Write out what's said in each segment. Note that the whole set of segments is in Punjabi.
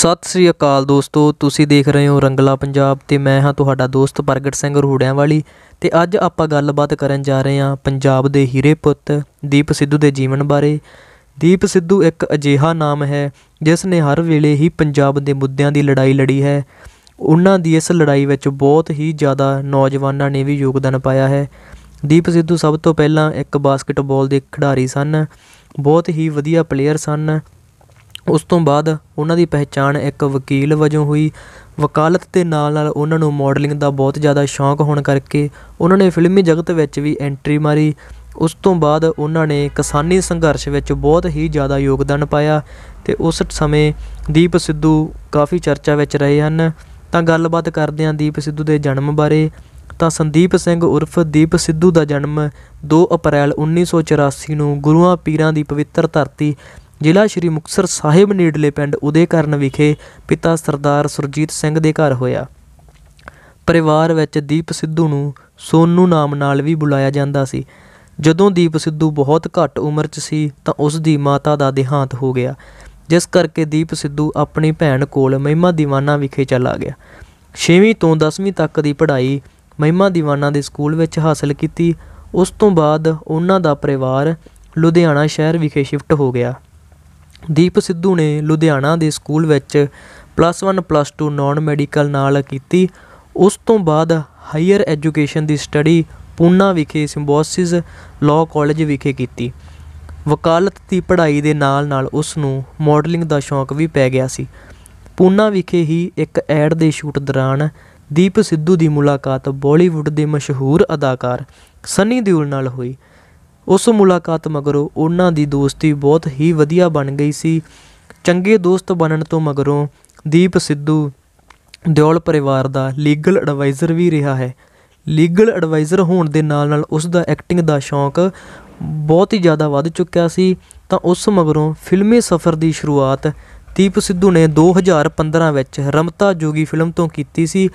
ਸਤਿ ਸ੍ਰੀ ਅਕਾਲ ਦੋਸਤੋ ਤੁਸੀਂ ਦੇਖ ਰਹੇ ਹੋ ਰੰਗਲਾ ਪੰਜਾਬ ਤੇ ਮੈਂ ਹਾਂ ਤੁਹਾਡਾ ਦੋਸਤ ਪ੍ਰਗਟ ਸਿੰਘ ਰੂੜਿਆਂ ਵਾਲੀ ਤੇ ਅੱਜ ਆਪਾਂ ਗੱਲਬਾਤ ਕਰਨ ਜਾ ਰਹੇ ਹਾਂ ਪੰਜਾਬ ਦੇ ਹੀਰੇ ਪੁੱਤ ਦੀਪ ਸਿੱਧੂ ਦੇ ਜੀਵਨ ਬਾਰੇ ਦੀਪ ਸਿੱਧੂ ਇੱਕ ਅਜੀਹਾ ਨਾਮ ਹੈ ਜਿਸ ਨੇ ਹਰ ਵੇਲੇ ਹੀ ਪੰਜਾਬ ਦੇ ਮੁੱਦਿਆਂ ਦੀ ਲੜਾਈ ਲੜੀ ਹੈ ਉਹਨਾਂ ਦੀ ਇਸ ਲੜਾਈ ਵਿੱਚ ਬਹੁਤ ਹੀ ਜ਼ਿਆਦਾ ਨੌਜਵਾਨਾਂ ਨੇ ਵੀ ਯੋਗਦਾਨ ਪਾਇਆ ਹੈ ਦੀਪ ਸਿੱਧੂ ਸਭ ਤੋਂ ਪਹਿਲਾਂ ਇੱਕ ਬਾਸਕਟਬਾਲ ਦੇ ਖਿਡਾਰੀ ਸਨ ਬਹੁਤ ਹੀ ਵਧੀਆ ਪਲੇਅਰ ਸਨ ਉਸ ਤੋਂ ਬਾਅਦ ਉਹਨਾਂ ਦੀ ਪਹਿਚਾਣ ਇੱਕ ਵਕੀਲ ਵਜੋਂ ਹੋਈ ਵਕਾਲਤ ਦੇ ਨਾਲ ਨਾਲ ਉਹਨਾਂ ਨੂੰ ਮਾਡਲਿੰਗ ਦਾ ਬਹੁਤ ਜ਼ਿਆਦਾ ਸ਼ੌਂਕ ਹੋਣ ਕਰਕੇ ਉਹਨਾਂ ਨੇ ਫਿਲਮੀ ਜਗਤ ਵਿੱਚ ਵੀ ਐਂਟਰੀ ਮਾਰੀ ਉਸ ਤੋਂ ਬਾਅਦ ਉਹਨਾਂ ਨੇ ਕਿਸਾਨੀ ਸੰਘਰਸ਼ ਵਿੱਚ ਬਹੁਤ ਹੀ ਜ਼ਿਆਦਾ ਯੋਗਦਾਨ ਪਾਇਆ ਤੇ ਉਸ ਸਮੇਂ ਦੀਪ ਸਿੱਧੂ ਕਾਫੀ ਚਰਚਾ ਵਿੱਚ ਰਹੇ ਹਨ ਤਾਂ ਗੱਲਬਾਤ ਕਰਦੇ ਹਾਂ ਦੀਪ ਸਿੱਧੂ ਦੇ ਜਨਮ ਬਾਰੇ ਤਾਂ ਸੰਦੀਪ ਸਿੰਘ ਉਰਫ ਦੀਪ ਸਿੱਧੂ ਦਾ ਜਨਮ 2 ਅਪ੍ਰੈਲ 1984 ਨੂੰ ਗੁਰੂਆਂ ਪੀਰਾਂ ਦੀ ਪਵਿੱਤਰ ਧਰਤੀ ਜ਼ਿਲ੍ਹਾ ਸ਼੍ਰੀ ਮੁਕਤਸਰ ਸਾਹਿਬ ਨੇੜਲੇ ਪਿੰਡ ਉਦੇਕਰਨ ਵਿਖੇ ਪਿਤਾ ਸਰਦਾਰ ਸੁਰਜੀਤ ਸਿੰਘ ਦੇ ਘਰ ਹੋਇਆ ਪਰਿਵਾਰ ਵਿੱਚ ਦੀਪ ਸਿੱਧੂ ਨੂੰ ਸੋਨੂ ਨਾਮ ਨਾਲ ਵੀ ਬੁਲਾਇਆ ਜਾਂਦਾ ਸੀ ਜਦੋਂ ਦੀਪ ਸਿੱਧੂ ਬਹੁਤ ਘੱਟ ਉਮਰ 'ਚ ਸੀ ਤਾਂ ਉਸ ਦੀ ਮਾਤਾ ਦਾ ਦੇਹਾਂਤ ਹੋ ਗਿਆ ਜਿਸ ਕਰਕੇ ਦੀਪ ਸਿੱਧੂ ਆਪਣੀ ਭੈਣ ਕੋਲ ਮਹਿਮਾ ਦੀਵਾਨਾ ਵਿਖੇ ਚਲਾ ਗਿਆ 6ਵੀਂ ਤੋਂ 10ਵੀਂ ਤੱਕ ਦੀ ਪੜ੍ਹਾਈ ਮਹਿਮਾ ਦੀਵਾਨਾ ਦੇ ਸਕੂਲ ਵਿੱਚ ਹਾਸਲ ਕੀਤੀ ਉਸ ਤੋਂ ਬਾਅਦ ਉਹਨਾਂ ਦਾ ਪਰਿਵਾਰ ਲੁਧਿਆਣਾ ਸ਼ਹਿਰ ਵਿਖੇ ਸ਼ਿਫਟ ਹੋ ਗਿਆ ਦੀਪ ਸਿੱਧੂ ਨੇ ਲੁਧਿਆਣਾ ਦੇ ਸਕੂਲ ਵਿੱਚ ਪਲੱਸ 1 ਪਲੱਸ 2 ਨਾਨ ਮੈਡੀਕਲ ਨਾਲ ਕੀਤੀ ਉਸ ਤੋਂ ਬਾਅਦ ਹਾਇਰ ਐਜੂਕੇਸ਼ਨ ਦੀ ਸਟੱਡੀ ਪੂਨਾ ਵਿਖੇ ਸਿੰਬੋਸਿਸ ਲਾਅ ਕਾਲਜ ਵਿਖੇ ਕੀਤੀ ਵਕਾਲਤ ਦੀ ਪੜ੍ਹਾਈ ਦੇ ਨਾਲ-ਨਾਲ ਉਸ ਨੂੰ ਮਾਡਲਿੰਗ ਦਾ ਸ਼ੌਂਕ ਵੀ ਪੈ ਗਿਆ ਸੀ ਪੂਨਾ ਵਿਖੇ ਹੀ ਇੱਕ ਐਡ ਦੇ ਸ਼ੂਟ ਦੌਰਾਨ ਦੀਪ ਸਿੱਧੂ ਦੀ ਮੁਲਾਕਾਤ ਬਾਲੀਵੁੱਡ ਦੇ ਮਸ਼ਹੂਰ ਅਦਾਕਾਰ ਸਨੀ ਦਿਓਲ ਨਾਲ ਹੋਈ ਉਸ ਮੁਲਾਕਾਤ ਮਗਰੋਂ ਉਹਨਾਂ ਦੀ ਦੋਸਤੀ ਬਹੁਤ ਹੀ ਵਧੀਆ ਬਣ ਗਈ ਸੀ ਚੰਗੇ ਦੋਸਤ ਬਣਨ ਤੋਂ ਮਗਰੋਂ ਦੀਪ ਸਿੱਧੂ ਦਿਓਲ ਪਰਿਵਾਰ ਦਾ ਲੀਗਲ ਐਡਵਾਈਜ਼ਰ ਵੀ ਰਿਹਾ ਹੈ ਲੀਗਲ ਐਡਵਾਈਜ਼ਰ ਹੋਣ ਦੇ ਨਾਲ ਨਾਲ ਉਸ ਦਾ ਐਕਟਿੰਗ ਦਾ ਸ਼ੌਂਕ ਬਹੁਤ ਹੀ ਜ਼ਿਆਦਾ ਵੱਧ ਚੁੱਕਿਆ ਸੀ ਤਾਂ ਉਸ ਮਗਰੋਂ ਫਿਲਮੀ ਸਫ਼ਰ ਦੀ ਸ਼ੁਰੂਆਤ ਦੀਪ ਸਿੱਧੂ ਨੇ 2015 ਵਿੱਚ ਰਮਤਾ ਜੋਗੀ ਫਿਲਮ ਤੋਂ ਕੀਤੀ ਸੀ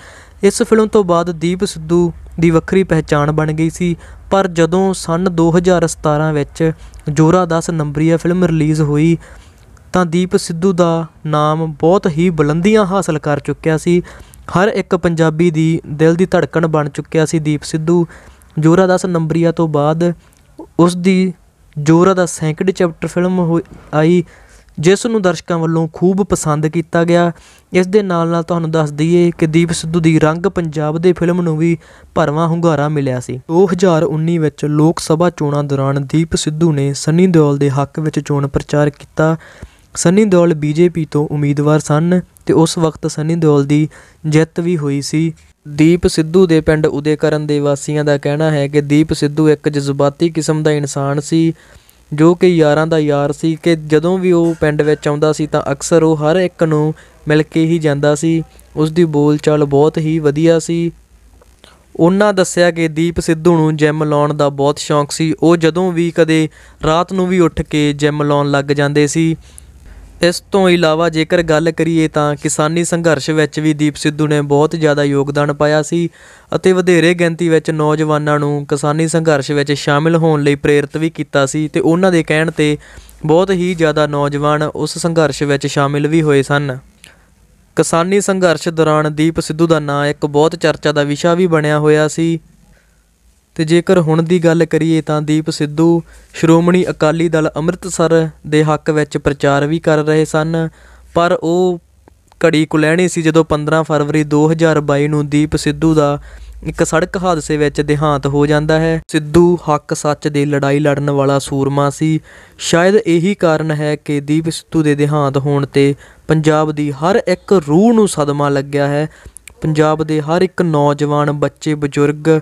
ਇਸ ਫਿਲਮ ਤੋਂ ਬਾਅਦ ਦੀਪ ਸਿੱਧੂ ਦੀ ਵੱਖਰੀ ਪਹਿਚਾਣ ਬਣ ਗਈ ਸੀ ਪਰ ਜਦੋਂ ਸਨ 2017 ਵਿੱਚ ਜੋਰਾ 10 ਨੰਬਰੀਆ ਫਿਲਮ ਰਿਲੀਜ਼ ਹੋਈ ਤਾਂ ਦੀਪ ਸਿੱਧੂ ਦਾ ਨਾਮ ਬਹੁਤ ਹੀ ਬੁਲੰਦੀਆਂ ਹਾਸਲ ਕਰ ਚੁੱਕਿਆ ਸੀ ਹਰ ਇੱਕ ਪੰਜਾਬੀ ਦੀ ਦਿਲ ਦੀ ਧੜਕਣ ਬਣ ਚੁੱਕਿਆ ਸੀ ਦੀਪ ਸਿੱਧੂ ਜੋਰਾ 10 ਨੰਬਰੀਆ ਤੋਂ ਬਾਅਦ ਉਸ ਦੀ ਜੋਰਾ ਦਾ ਸੈਂਕੜੇ ਚੈਪਟਰ ਫਿਲਮ ਆਈ ਜਿਸ ਨੂੰ ਦਰਸ਼ਕਾਂ ਵੱਲੋਂ ਖੂਬ ਪਸੰਦ ਕੀਤਾ ਗਿਆ ਇਸ ਦੇ ਨਾਲ ਨਾਲ ਤੁਹਾਨੂੰ ਦੱਸ ਦਈਏ ਕਿ ਦੀਪ ਸਿੱਧੂ ਦੀ ਰੰਗ ਪੰਜਾਬ ਦੇ ਫਿਲਮ ਨੂੰ ਵੀ ਭਰਵਾਂ ਹੁੰਗਾਰਾ ਮਿਲਿਆ ਸੀ 2019 ਵਿੱਚ ਲੋਕ ਸਭਾ ਚੋਣਾਂ ਦੌਰਾਨ ਦੀਪ ਸਿੱਧੂ ਨੇ ਸੰਨੀ ਦਿਓਲ ਦੇ ਹੱਕ ਵਿੱਚ ਚੋਣ ਪ੍ਰਚਾਰ ਕੀਤਾ ਸੰਨੀ ਦਿਓਲ ਬੀਜੇਪੀ ਤੋਂ ਉਮੀਦਵਾਰ ਸਨ ਤੇ ਉਸ ਵਕਤ ਸੰਨੀ ਦਿਓਲ ਦੀ ਜਿੱਤ ਵੀ ਹੋਈ ਸੀ ਦੀਪ ਸਿੱਧੂ ਦੇ ਪਿੰਡ ਉਦੇਕਰਨ ਦੇ ਵਾਸੀਆਂ ਦਾ ਕਹਿਣਾ ਹੈ ਕਿ ਦੀਪ ਸਿੱਧੂ ਇੱਕ ਜਜ਼ਬਾਤੀ ਕਿਸਮ ਦਾ ਇਨਸਾਨ ਸੀ ਜੋ ਕਿ ਯਾਰਾਂ ਦਾ ਯਾਰ ਸੀ ਕਿ ਜਦੋਂ ਵੀ ਉਹ ਪਿੰਡ ਵਿੱਚ ਆਉਂਦਾ ਸੀ ਤਾਂ ਅਕਸਰ ਉਹ ਹਰ ਇੱਕ ਨੂੰ ਮਿਲ ਕੇ ਹੀ ਜਾਂਦਾ ਸੀ ਉਸ ਦੀ ਬੋਲਚਾਲ ਬਹੁਤ ਹੀ ਵਧੀਆ ਸੀ ਉਹਨਾਂ ਦੱਸਿਆ ਕਿ ਦੀਪ ਸਿੱਧੂ ਨੂੰ ਜਿਮ ਲਾਉਣ ਦਾ ਬਹੁਤ ਸ਼ੌਂਕ ਸੀ ਉਹ ਜਦੋਂ ਵੀ ਕਦੇ ਰਾਤ ਨੂੰ ਵੀ ਉੱਠ ਕੇ ਜਿਮ ਲਾਉਣ ਲੱਗ ਜਾਂਦੇ ਸੀ ਇਸ ਤੋਂ ਇਲਾਵਾ ਜੇਕਰ ਗੱਲ ਕਰੀਏ ਤਾਂ ਕਿਸਾਨੀ ਸੰਘਰਸ਼ ਵਿੱਚ ਵੀ ਦੀਪ ਸਿੱਧੂ ਨੇ ਬਹੁਤ ਜ਼ਿਆਦਾ ਯੋਗਦਾਨ ਪਾਇਆ ਸੀ ਅਤੇ ਵਧੇਰੇ ਗਿਣਤੀ ਵਿੱਚ ਨੌਜਵਾਨਾਂ ਨੂੰ ਕਿਸਾਨੀ ਸੰਘਰਸ਼ ਵਿੱਚ ਸ਼ਾਮਿਲ ਹੋਣ ਲਈ ਪ੍ਰੇਰਿਤ ਵੀ ਕੀਤਾ ਸੀ ਤੇ ਉਹਨਾਂ ਦੇ ਕਹਿਣ ਤੇ ਬਹੁਤ ਹੀ ਜ਼ਿਆਦਾ ਨੌਜਵਾਨ ਉਸ ਸੰਘਰਸ਼ ਵਿੱਚ ਸ਼ਾਮਿਲ ਵੀ ਹੋਏ ਸਨ ਕਿਸਾਨੀ ਸੰਘਰਸ਼ ਦੌਰਾਨ ਦੀਪ ਸਿੱਧੂ ਦਾ ਨਾਂ ਇੱਕ ਬਹੁਤ ਚਰਚਾ ਦਾ ਵਿਸ਼ਾ ਵੀ ਬਣਿਆ ਹੋਇਆ ਸੀ ਤੇ ਜੇਕਰ ਹੁਣ ਦੀ ਗੱਲ ਕਰੀਏ ਤਾਂ ਦੀਪ ਸਿੱਧੂ ਸ਼੍ਰੋਮਣੀ ਅਕਾਲੀ ਦਲ ਅੰਮ੍ਰਿਤਸਰ ਦੇ ਹੱਕ ਵਿੱਚ ਪ੍ਰਚਾਰ ਵੀ ਕਰ ਰਹੇ ਸਨ ਪਰ ਉਹ ਘੜੀ ਲੈਣੀ ਸੀ ਜਦੋਂ 15 ਫਰਵਰੀ 2022 ਨੂੰ ਦੀਪ ਸਿੱਧੂ ਦਾ ਇੱਕ ਸੜਕ ਹਾਦਸੇ ਵਿੱਚ ਦੇਹਾਂਤ ਹੋ ਜਾਂਦਾ ਹੈ ਸਿੱਧੂ ਹੱਕ ਸੱਚ ਦੀ ਲੜਾਈ ਲੜਨ ਵਾਲਾ ਸੂਰਮਾ ਸੀ ਸ਼ਾਇਦ ਇਹੀ ਕਾਰਨ ਹੈ ਕਿ ਦੀਪ ਸਿੱਧੂ ਦੇ ਦੇਹਾਂਤ ਹੋਣ ਤੇ ਪੰਜਾਬ ਦੀ ਹਰ ਇੱਕ ਰੂਹ ਨੂੰ ਸਦਮਾ ਲੱਗਿਆ ਹੈ ਪੰਜਾਬ ਦੇ ਹਰ ਇੱਕ ਨੌਜਵਾਨ ਬੱਚੇ ਬਜ਼ੁਰਗ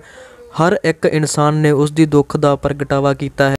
ਹਰ ਇੱਕ ਇਨਸਾਨ ਨੇ ਉਸ ਦੀ ਦੁੱਖ ਦਾ ਪ੍ਰਗਟਾਵਾ ਕੀਤਾ ਹੈ